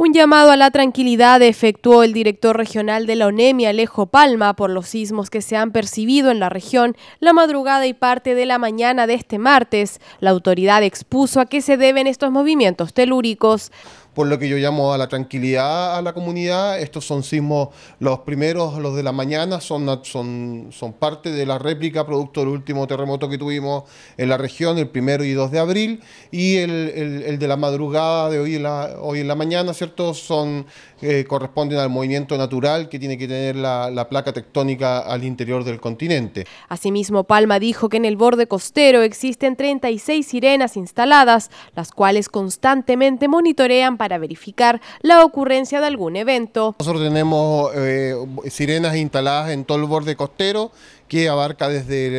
Un llamado a la tranquilidad efectuó el director regional de la ONEMI, Alejo Palma, por los sismos que se han percibido en la región la madrugada y parte de la mañana de este martes. La autoridad expuso a qué se deben estos movimientos telúricos por lo que yo llamo a la tranquilidad a la comunidad. Estos son sismos, los primeros, los de la mañana, son, son, son parte de la réplica producto del último terremoto que tuvimos en la región, el primero y 2 de abril, y el, de la madrugada de hoy en la, hoy en la mañana, ¿cierto? Son, eh, corresponden al movimiento natural que tiene que tener la, la placa tectónica al interior del continente. Asimismo, Palma dijo que en el borde costero existen 36 sirenas instaladas, las cuales constantemente monitorean para para verificar la ocurrencia de algún evento. Nosotros tenemos eh, sirenas instaladas en todo el borde costero que abarca desde,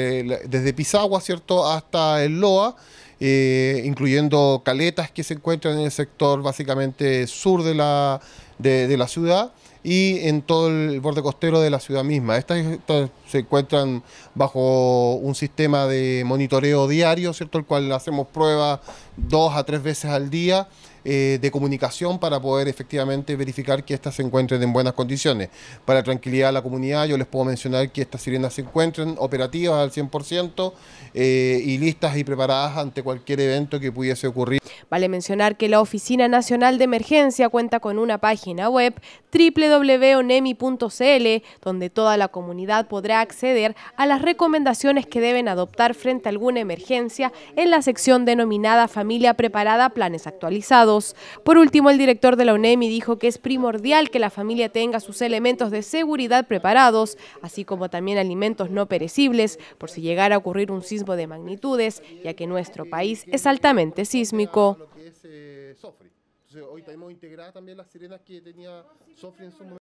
desde Pisagua, ¿cierto?, hasta el Loa. Eh, incluyendo caletas que se encuentran en el sector básicamente sur de la, de la ciudad y en todo el borde costero de la ciudad misma. Estas, se encuentran bajo un sistema de monitoreo diario, ¿cierto? El cual hacemos pruebas dos a tres veces al día eh, de comunicación para poder efectivamente verificar que estas se encuentren en buenas condiciones. Para tranquilidad de la comunidad, yo les puedo mencionar que estas sirenas se encuentren operativas al 100% eh, y listas y preparadas ante cualquier evento que pudiese ocurrir. Vale mencionar que la Oficina Nacional de Emergencia cuenta con una página web triple www.onemi.cl, donde toda la comunidad podrá acceder a las recomendaciones que deben adoptar frente a alguna emergencia en la sección denominada Familia Preparada Planes Actualizados. Por último, el director de la ONEMI dijo que es primordial que la familia tenga sus elementos de seguridad preparados, así como también alimentos no perecibles, por si llegara a ocurrir un sismo de magnitudes, ya que nuestro país es altamente sísmico. Eh, entonces, hoy tenemos integradas también las sirenas que tenía Sofri en su momento.